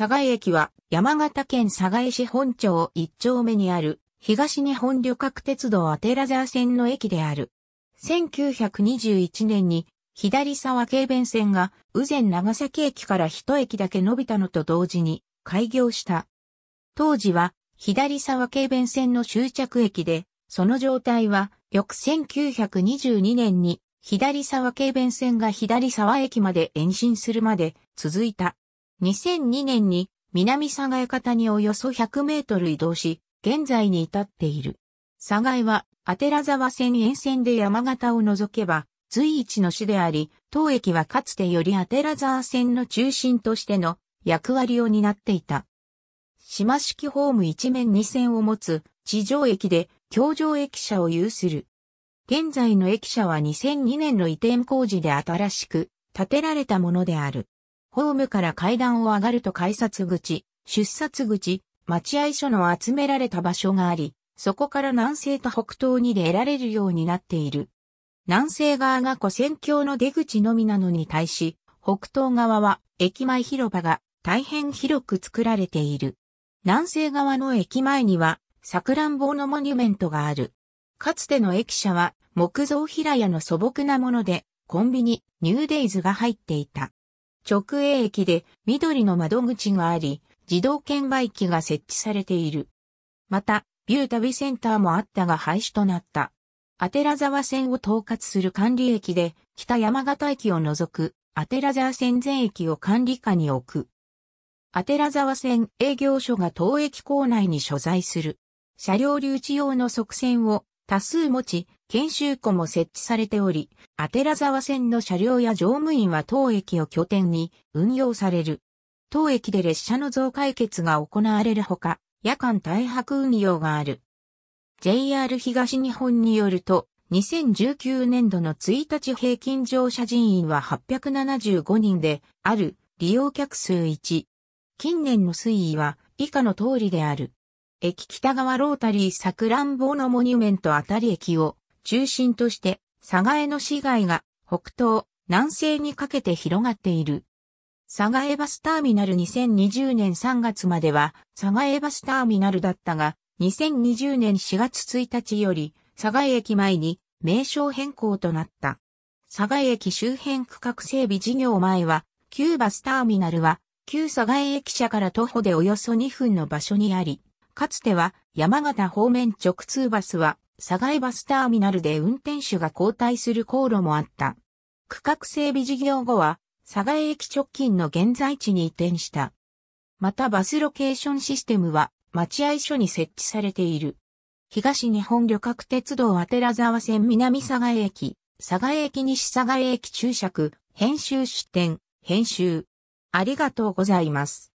佐賀駅は山形県佐賀市本町1丁目にある東日本旅客鉄道アテラザー線の駅である。1921年に左沢軽便線が宇前長崎駅から一駅だけ伸びたのと同時に開業した。当時は左沢軽便線の終着駅で、その状態は翌1922年に左沢軽便線が左沢駅まで延伸するまで続いた。2002年に南佐賀江方におよそ100メートル移動し、現在に至っている。佐賀江は、アテラ沢線沿線で山形を除けば、随一の市であり、当駅はかつてよりアテラ沢線の中心としての役割を担っていた。島式ホーム一面二線を持つ地上駅で京上駅舎を有する。現在の駅舎は2002年の移転工事で新しく建てられたものである。ホームから階段を上がると改札口、出札口、待合所の集められた場所があり、そこから南西と北東に出られるようになっている。南西側が古戦橋の出口のみなのに対し、北東側は駅前広場が大変広く作られている。南西側の駅前には、さくらんぼのモニュメントがある。かつての駅舎は木造平屋の素朴なもので、コンビニ、ニューデイズが入っていた。直営駅で緑の窓口があり、自動券売機が設置されている。また、ビュー旅センターもあったが廃止となった。アテラ沢線を統括する管理駅で、北山形駅を除く、アテラ沢線全駅を管理下に置く。アテラ沢線営業所が当駅構内に所在する。車両留置用の側線を多数持ち、研修庫も設置されており、アテラ沢線の車両や乗務員は当駅を拠点に運用される。当駅で列車の増解決が行われるほか、夜間大白運用がある。JR 東日本によると、2019年度の1日平均乗車人員は875人で、ある利用客数1。近年の推移は以下の通りである。駅北側ロータリーさくらんぼのモニュメントあたり駅を中心として佐賀江の市街が北東、南西にかけて広がっている。佐賀江バスターミナル2020年3月までは佐賀江バスターミナルだったが、2020年4月1日より佐賀江駅前に名称変更となった。佐賀江駅周辺区画整備事業前は、旧バスターミナルは、旧佐賀江駅舎から徒歩でおよそ2分の場所にあり、かつては山形方面直通バスは、佐賀バスターミナルで運転手が交代する航路もあった。区画整備事業後は、佐賀駅直近の現在地に移転した。またバスロケーションシステムは、待合所に設置されている。東日本旅客鉄道あてら沢線南佐賀駅、佐賀駅西佐賀駅注釈、編集出展、編集。ありがとうございます。